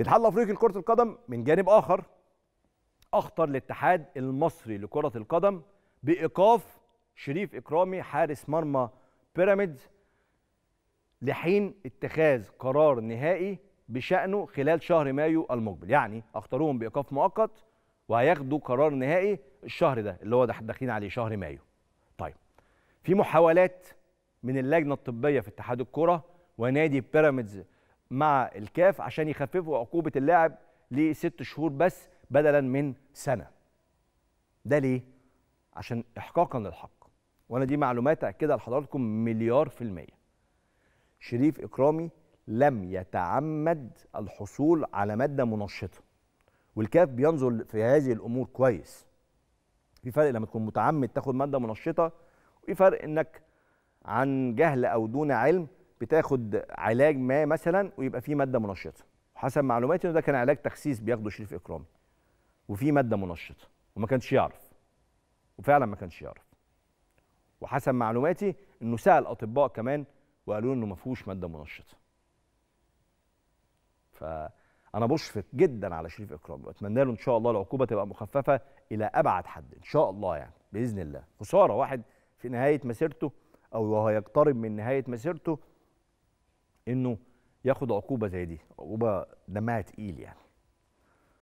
الاتحاد الافريقي لكره القدم من جانب اخر اخطر الاتحاد المصري لكره القدم بايقاف شريف اكرامي حارس مرمى بيراميدز لحين اتخاذ قرار نهائي بشانه خلال شهر مايو المقبل يعني اختاروهم بايقاف مؤقت وهياخدوا قرار نهائي الشهر ده اللي هو داخلين عليه شهر مايو طيب في محاولات من اللجنه الطبيه في اتحاد الكره ونادي بيراميدز مع الكاف عشان يخففوا عقوبه اللاعب لست شهور بس بدلا من سنه ده ليه عشان احقاقا للحق وانا دي معلومات اكدها لحضراتكم مليار في الميه شريف اكرامي لم يتعمد الحصول على ماده منشطه والكاف بينظر في هذه الامور كويس في فرق لما تكون متعمد تاخد ماده منشطه وفي فرق انك عن جهل او دون علم بتاخد علاج ما مثلا ويبقى فيه ماده منشطه حسب معلوماتي انه ده كان علاج تخسيس بياخده شريف اكرامي وفيه ماده منشطه وما كانش يعرف وفعلا ما كانش يعرف وحسب معلوماتي انه سال اطباء كمان وقالوا انه ما فيهوش ماده منشطه فانا بشفق جدا على شريف اكرامي واتمنى له ان شاء الله العقوبه تبقى مخففه الى ابعد حد ان شاء الله يعني باذن الله خساره واحد في نهايه مسيرته او وهو يقترب من نهايه مسيرته انه ياخد عقوبه زي دي عقوبه دمها تقيل يعني